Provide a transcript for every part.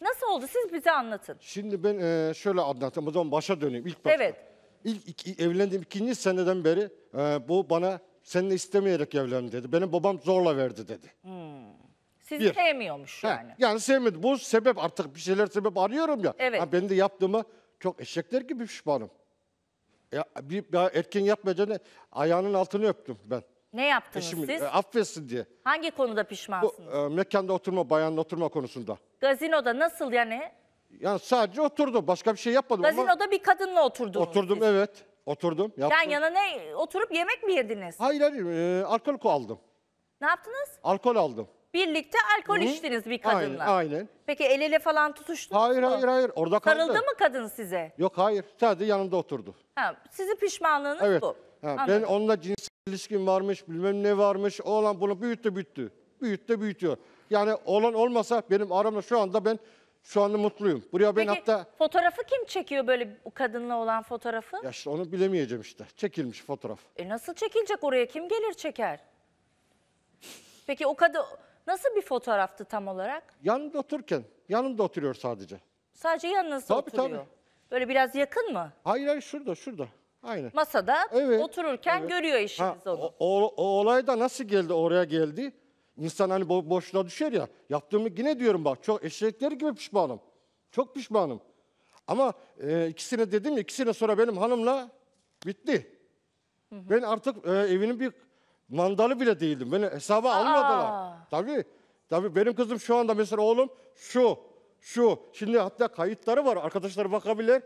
Nasıl oldu? Siz bize anlatın. Şimdi ben e, şöyle anlatayım. O zaman başa döneyim İlk başta. Evet. İlk iki, evlendiğim ikinci seneden beri e, bu bana seninle istemeyerek evlendi dedi. Benim babam zorla verdi dedi. Hmm. Sizi Bir. sevmiyormuş He, yani. yani sevmedi. Bu sebep artık bir şeyler sebep arıyorum ya. Evet. Ha, ben de yaptığımı çok eşekler gibi pişmanım. Ya, bir, bir erken yapmayacağını ayağının altını öptüm ben. Ne yaptınız Eşimin, siz? e, affetsin diye. Hangi konuda Bu, e, mekanda oturma, bayanla oturma konusunda. Gazinoda nasıl yani? Yani sadece oturdum. Başka bir şey yapmadım Gazinoda ama bir kadınla oturdum. oturdum siz. evet. Oturdum. Yaptım. Yan yana ne oturup yemek mi yediniz? Hayır hayır e, alkol aldım. Ne yaptınız? Alkol aldım. Birlikte alkol içtiniz bir kadınla. Aynen aynen. Peki el ele falan tutuştunuz Hayır mu? hayır hayır orada kaldı. Sarıldı mı kadın size? Yok hayır sadece yanımda oturdu. Ha, sizin pişmanlığınız Evet. bu. Ha, ben Anladım. onunla cinsel ilişkim varmış, bilmem ne varmış. Oğlan bunu büyüttü büyüttü. Büyüttü büyütüyor. Yani olan olmasa benim aramda şu anda ben şu anda mutluyum. Buraya ben hatta... fotoğrafı kim çekiyor böyle bu kadınla olan fotoğrafı? Ya işte onu bilemeyeceğim işte. Çekilmiş fotoğraf. E nasıl çekilecek oraya? Kim gelir çeker? Peki o kadın nasıl bir fotoğraftı tam olarak? Yanımda otururken. Yanımda oturuyor sadece. Sadece yanınızda tabii, oturuyor. Tabii. tabii. Böyle biraz yakın mı? Hayır hayır şurada şurada. Aynen. Masada evet, otururken evet. görüyor işiniz ha, onu. O, o, o olay da nasıl geldi oraya geldi? insan hani bo boşluğa düşer ya. Yaptığımı yine diyorum bak çok eşekleri gibi pişmanım. Çok pişmanım. Ama e, ikisine dedim ya ikisine sonra benim hanımla bitti. Hı hı. Ben artık e, evinin bir mandalı bile değildim. Beni hesaba almadılar. Tabii. Tabii benim kızım şu anda mesela oğlum şu, şu. Şimdi hatta kayıtları var. Arkadaşlar bakabilir.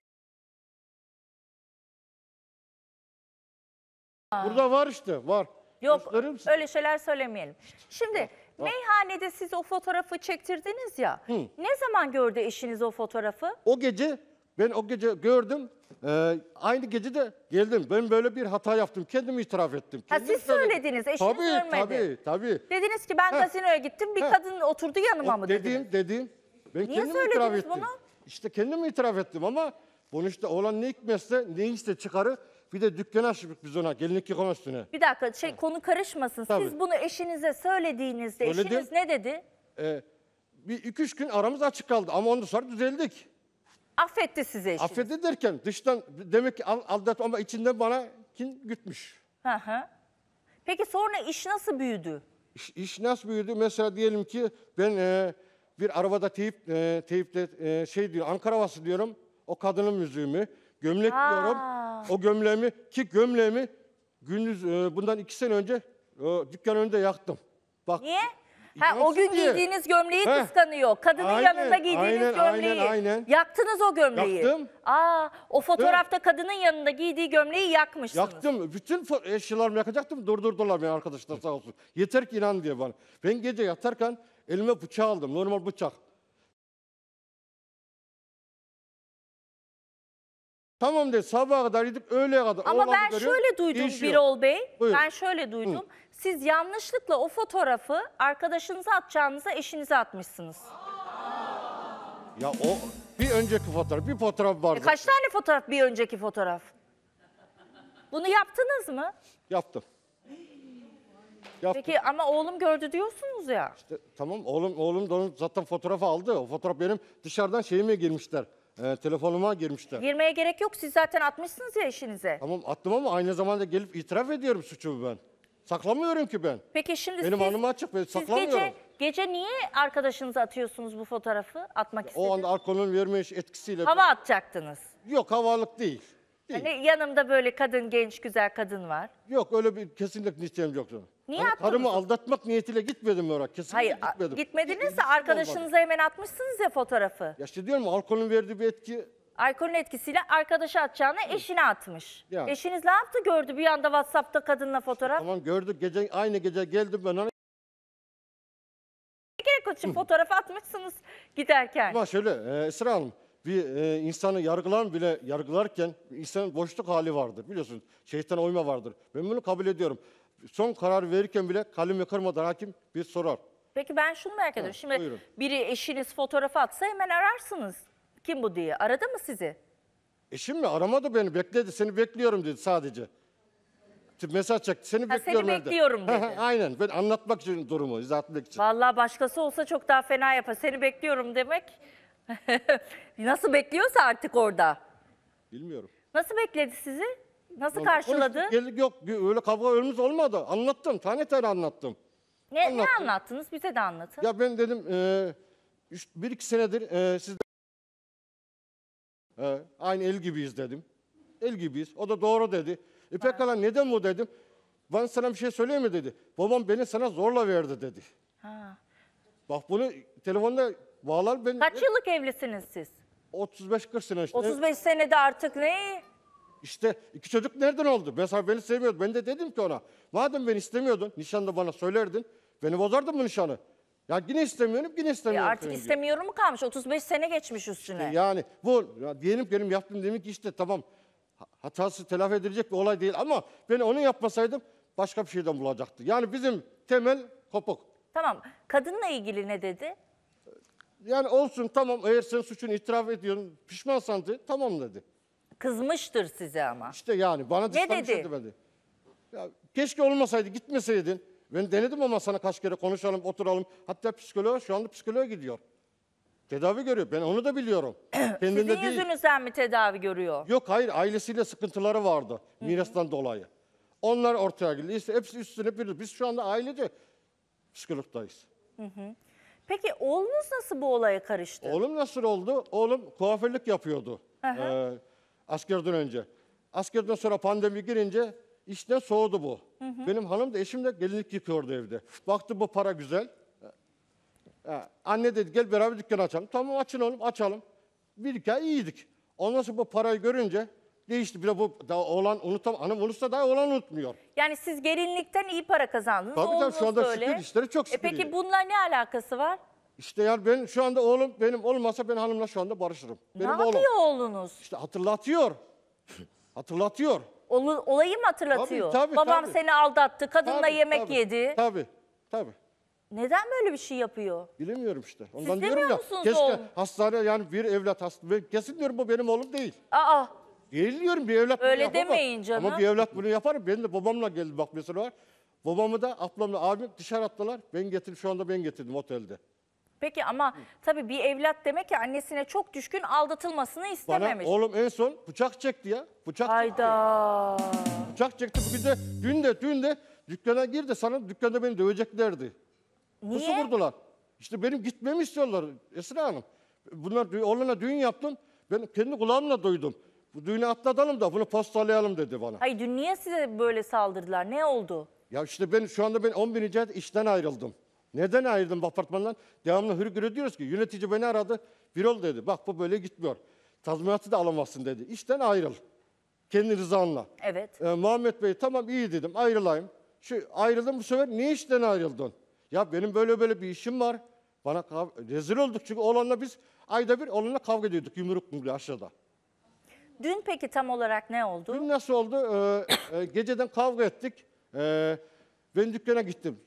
Aa. Burada var işte var. Yok öyle şeyler söylemeyelim. Şimdi meyhanede siz o fotoğrafı çektirdiniz ya. Ne zaman gördü eşiniz o fotoğrafı? O gece ben o gece gördüm. Ee, aynı gece de geldim. Ben böyle bir hata yaptım. Kendim itiraf ettim. Ha, Kendim siz söyledim. söylediniz, eşiniz tabii, Tabii, görmedi. tabii. Dediniz ki ben Heh. gittim bir Heh. kadın oturdu yanıma mı dediniz? Dediğim, dediğim. Ben kendim itiraf ettim. bunu? İşte kendim itiraf ettim ama bunu işte olan ne hikmetse ne işte çıkarı bir de dükkanı açtık biz ona gelinlik yıkama üstüne. Bir dakika şey, konu karışmasın. Tabii. Siz bunu eşinize söylediğinizde Öyle eşiniz ne dedi? Ee, bir iki üç gün aramız açık kaldı ama ondan sonra düzeldik. Affetti size eşiniz. Affedin derken dıştan demek ki aldat ama içinden bana kin gütmüş. Hı hı. Peki sonra iş nasıl büyüdü? İş, iş nasıl büyüdü? Mesela diyelim ki ben e, bir arabada teyip, e, teyipte e, şey diyor Ankara havası diyorum. O kadının müziğimi. Gömlek diyorum. O gömleğimi ki gömleğimi gündüz e, bundan iki sene önce e, dükkan önünde yaktım. Bak. Niye? Ha, o gün diye. giydiğiniz gömleği Heh. kıskanıyor. Kadının Aynen, yanında giydiğiniz aynen, gömleği. aynen, aynen. Yaktınız o gömleği. Yaktım. Aa, o fotoğrafta kadının yanında giydiği gömleği yakmışsınız. Yaktım. Bütün eşyalarımı yakacaktım. Durdurdular beni arkadaşlar sağ olsun. Yeter ki inan diye bana. Ben gece yatarken elime bıçağı aldım. Normal bıçak. Tamam dedi sabaha kadar gidip öğleye kadar. Ama ben şöyle duydum Birol Bey. Buyur. Ben şöyle duydum. Hı. Siz yanlışlıkla o fotoğrafı arkadaşınıza atacağınıza eşinize atmışsınız. Ya o bir önceki fotoğraf, bir fotoğraf e, vardı. E kaç tane fotoğraf bir önceki fotoğraf? Bunu yaptınız mı? Yaptım. Yaptım. Peki ama oğlum gördü diyorsunuz ya. İşte, tamam oğlum oğlum da onun zaten fotoğrafı aldı. O fotoğraf benim dışarıdan şeyime girmişler e, telefonuma girmişler. Girmeye gerek yok. Siz zaten atmışsınız ya işinize. Tamam attım ama aynı zamanda gelip itiraf ediyorum suçumu ben. Saklamıyorum ki ben. Peki şimdi Benim siz, açık ben siz saklamıyorum. gece, gece niye arkadaşınıza atıyorsunuz bu fotoğrafı? Atmak istediniz. O anda alkolün vermiş etkisiyle. Hava atacaktınız. Yok havalık değil. Hani değil. Yani yanımda böyle kadın, genç, güzel kadın var. Yok öyle bir kesinlikle niteliğim yoktu. Niye Hani attınız? aldatmak niyetiyle gitmedim oraya. Kesinlikle Hayır gitmedim. Gitmedinizse arkadaşınıza hemen atmışsınız ya fotoğrafı. Ya işte diyorum alkolün verdiği bir etki. Alkolün etkisiyle arkadaşı atacağını eşine atmış. Yani. Eşiniz ne yaptı gördü bir anda WhatsApp'ta kadınla fotoğraf. Tamam gördük gece aynı gece geldim ben ona. Hani- ne gerek yok şimdi atmışsınız giderken. Ama şöyle e, Esra Hanım bir e, insanı yargılan bile yargılarken insanın boşluk hali vardır. Biliyorsunuz şeytana oyma vardır. Ben bunu kabul ediyorum. Son karar verirken bile kalemi kırmadan hakim bir sorar. Peki ben şunu merak ediyorum. Ha, Şimdi buyurun. biri eşiniz fotoğrafı atsa hemen ararsınız. Kim bu diye. Aradı mı sizi? Eşim mi? Aramadı beni. Bekledi. Seni bekliyorum dedi sadece. Mesaj çekti. Seni Ha, bekliyorum. seni bekliyorum dedi. Aynen. Ben anlatmak için durumu, izah etmek için. Valla başkası olsa çok daha fena yapar. Seni bekliyorum demek Nasıl bekliyorsa artık orada. Bilmiyorum. Nasıl bekledi sizi? Nasıl karşıladı? konuştuk, geldik, yok öyle kavga önümüz olmadı. Anlattım tane tane anlattım. Ne, ne anlattınız? Bize de anlatın. Ya ben dedim e, üç, bir iki senedir e, siz E, aynı el gibiyiz dedim. El gibiyiz. O da doğru dedi. E pekala neden bu dedim. Ben sana bir şey söyleyeyim mi dedi. Babam beni sana zorla verdi dedi. Ha. Bak bunu telefonda Vallahi ben Kaç yıllık evlisiniz siz? 35-40 sene işte. 35 senede artık ne? İşte iki çocuk nereden oldu? Mesela beni sevmiyordu. Ben de dedim ki ona. Madem beni istemiyordun, nişanda bana söylerdin. Beni bozardın mı nişanı? Ya yine istemiyorum, yine E istemiyorum. artık istemiyorum mu kalmış? 35 sene geçmiş üstüne. Yani bu ya diyelim benim yaptım demek ki işte tamam hatası telafi edilecek bir olay değil ama ben onu yapmasaydım başka bir şeyden bulacaktı. Yani bizim temel kopuk. Tamam. Kadınla ilgili ne dedi? Yani olsun tamam eğer sen suçunu itiraf ediyorsun pişman de tamam dedi. Kızmıştır size ama. İşte yani bana Ne dedi? Şey dedi? demedi. Ya, keşke olmasaydı gitmeseydin. Ben denedim ama sana kaç kere konuşalım oturalım. Hatta psikoloğa şu anda psikoloğa gidiyor. Tedavi görüyor. Ben onu da biliyorum. Kendinde Sizin değil. yüzünüzden mi tedavi görüyor? Yok hayır ailesiyle sıkıntıları vardı mirastan dolayı. Onlar ortaya geldi. İşte hepsi üstüne bir. Biz şu anda ailece psikologdayız. Peki oğlunuz nasıl bu olaya karıştı? Oğlum nasıl oldu? Oğlum kuaförlük yapıyordu e, askerden önce. Askerden sonra pandemi girince işte soğudu bu. Hı hı. Benim hanım da eşim de gelinlik yıkıyordu evde. Baktı bu para güzel. E, anne dedi gel beraber dükkan açalım. Tamam açın oğlum açalım. Bir iki iyiydik. Ondan sonra bu parayı görünce değişti. Bir de bu daha oğlan unutam, hanım unutsa daha oğlan unutmuyor. Yani siz gelinlikten iyi para kazandınız. Tabii tabii şu anda şükür işleri çok şükür. E peki iyi. bununla ne alakası var? İşte yani ben şu anda oğlum benim olmasa ben hanımla şu anda barışırım. Benim ne oğlum. yapıyor oğlunuz? İşte hatırlatıyor. hatırlatıyor. Olu, olayı mı hatırlatıyor? Tabii, tabii, Babam tabii. seni aldattı, kadınla tabii, yemek tabii, yedi. Tabii, tabii. Neden böyle bir şey yapıyor? Bilemiyorum işte. Ondan Siz diyorum ya. Keşke oğlum? hastane yani bir evlat hastane. Kesin diyorum bu benim oğlum değil. Aa. Değil bir evlat Öyle bunu yapamaz. demeyin canım. Ama bir evlat bunu yapar. Benim de babamla geldi bak mesela var. Babamı da ablamla abim dışarı attılar. Ben getirdim şu anda ben getirdim otelde. Peki ama tabii bir evlat demek ki annesine çok düşkün aldatılmasını Bana istememiş. oğlum en son bıçak çekti ya. Bıçak çekti. Bıçak çekti. Bugün de dün de dün de dükkana girdi. Sana dükkanda beni döveceklerdi. Pusu Niye? vurdular. İşte benim gitmemi istiyorlar Esra Hanım. Bunlar dü- düğün yaptım. Ben kendi kulağımla duydum. Bu düğünü atlatalım da bunu postalayalım dedi bana. Hayır dün niye size böyle saldırdılar? Ne oldu? Ya işte ben şu anda ben 10 bin icat işten ayrıldım. Neden ayrıldım apartmandan? Devamlı hürgür ediyoruz ki yönetici beni aradı. Birol dedi bak bu böyle gitmiyor. Tazminatı da alamazsın dedi. İşten ayrıl. Kendi rızanla. Evet. Ee, Muhammed Bey tamam iyi dedim ayrılayım. Şu ayrıldım bu sefer niye işten ayrıldın? Ya benim böyle böyle bir işim var. Bana rezil olduk çünkü oğlanla biz ayda bir onunla kavga ediyorduk yumruk mümrü aşağıda. Dün peki tam olarak ne oldu? Dün nasıl oldu? Ee, e, geceden kavga ettik. Ee, ben dükkana gittim.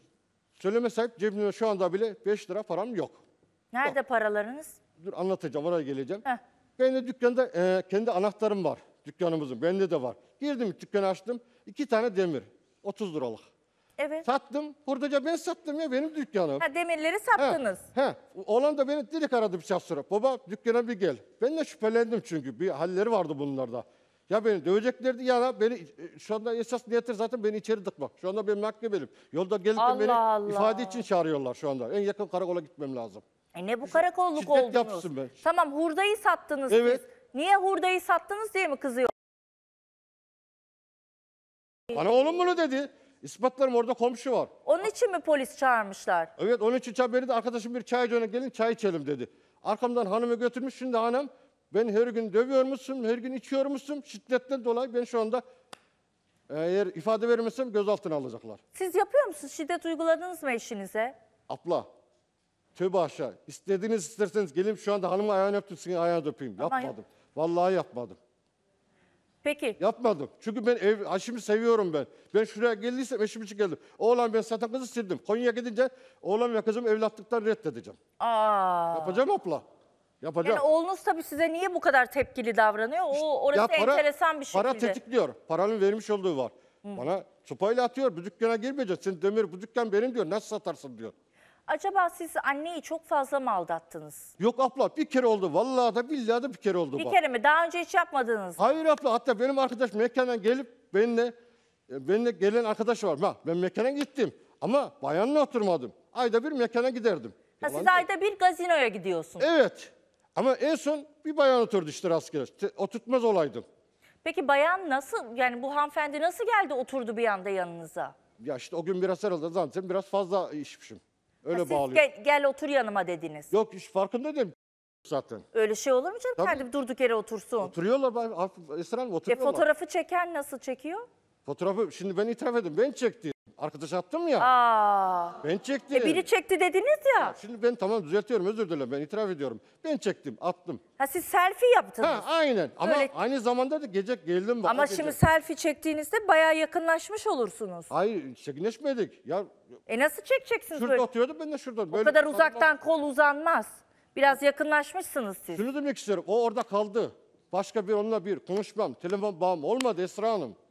Söyleme sahip cebimde şu anda bile 5 lira param yok. Nerede Bak, paralarınız? Dur anlatacağım oraya geleceğim. Heh. Ben de dükkanda e, kendi anahtarım var. Dükkanımızın bende de var. Girdim dükkanı açtım. iki tane demir. 30 liralık. Evet. Sattım. Hurdaca ben sattım ya benim dükkanım. Ha, demirleri sattınız. He, he. Olan da beni direkt aradı bir saat sonra. Baba dükkana bir gel. Ben de şüphelendim çünkü. Bir halleri vardı bunlarda. Ya beni döveceklerdi ya da beni e, şu anda esas niyetleri zaten beni içeri tıkmak. Şu anda benim mahkemelim. Yolda gelip Allah beni Allah. ifade için çağırıyorlar şu anda. En yakın karakola gitmem lazım. E ne bu karakolluk Şiddet oldunuz? yapsın ben. Tamam hurdayı sattınız Evet. siz. Niye hurdayı sattınız diye mi kızıyor? Bana oğlum bunu dedi. İspatlarım orada komşu var. Onun için mi polis çağırmışlar? Evet onun için çağır de arkadaşım bir çaycı gelin çay içelim dedi. Arkamdan hanımı götürmüş şimdi hanım ben her gün dövüyor musun, her gün içiyor musun Şiddetten dolayı ben şu anda eğer ifade vermesem gözaltına alacaklar. Siz yapıyor musunuz? Şiddet uyguladınız mı eşinize? Abla, tövbe aşağı. İstediğiniz isterseniz gelin şu anda hanımın ayağını öptüm, sizin ayağını öpeyim. yapmadım. Vallahi yapmadım. Peki. Yapmadım. Çünkü ben ev, Haşim'i seviyorum ben. Ben şuraya geldiysem eşim için geldim. Oğlan ben satan kızı sildim. Konya'ya gidince oğlan ve kızım evlatlıktan reddedeceğim. Aa. Yapacağım abla. Yapacağım. Yani oğlunuz tabii size niye bu kadar tepkili davranıyor? O orası ya para, enteresan bir şekilde. Para tetikliyor. Paranın vermiş olduğu var. Hı. Bana sopayla atıyor. Bu dükkana girmeyeceksin. Demir bu dükkan benim diyor. Nasıl satarsın diyor. Acaba siz anneyi çok fazla mı aldattınız? Yok abla bir kere oldu. Vallahi da billahi de bir kere oldu Bir bak. kere mi? Daha önce hiç yapmadınız. mı? Hayır abla hatta benim arkadaş Mekke'den gelip benimle benimle gelen arkadaş var. Bak ben Mekke'den gittim ama bayanla oturmadım. Ayda bir Mekke'ne giderdim. Ha, siz ayda bir gazinoya gidiyorsunuz. Evet. Ama en son bir bayan oturdu işte rastgele. Te- Oturtmaz olaydım. Peki bayan nasıl yani bu hanımefendi nasıl geldi oturdu bir anda yanınıza? Ya işte o gün biraz herhalde zaten biraz fazla içmişim. Öyle bağlıyor. Gel, gel otur yanıma dediniz. Yok hiç farkında değilim zaten. Öyle şey olur mu canım? Tabii. Kendi durduk yere otursun. Oturuyorlar bari Esra Hanım e, oturuyorlar. E fotoğrafı çeken nasıl çekiyor? Fotoğrafı şimdi ben itiraf edeyim ben çektim. Arkadaş attım ya. Aa. Ben çektim. E biri çekti dediniz ya. ya. Şimdi ben tamam düzeltiyorum özür dilerim ben itiraf ediyorum. Ben çektim attım. Ha siz selfie yaptınız. Ha aynen ama Öyle... aynı zamanda da gece geldim. Bak, ama şimdi selfie çektiğinizde baya yakınlaşmış olursunuz. Hayır çekinleşmedik. Ya, e nasıl çekeceksiniz şurada böyle? Şurada atıyordum ben de şurada. Böyle o kadar uzaktan kol uzanmaz. Biraz yakınlaşmışsınız siz. Şunu demek istiyorum o orada kaldı. Başka bir onunla bir konuşmam, telefon bağım olmadı Esra Hanım.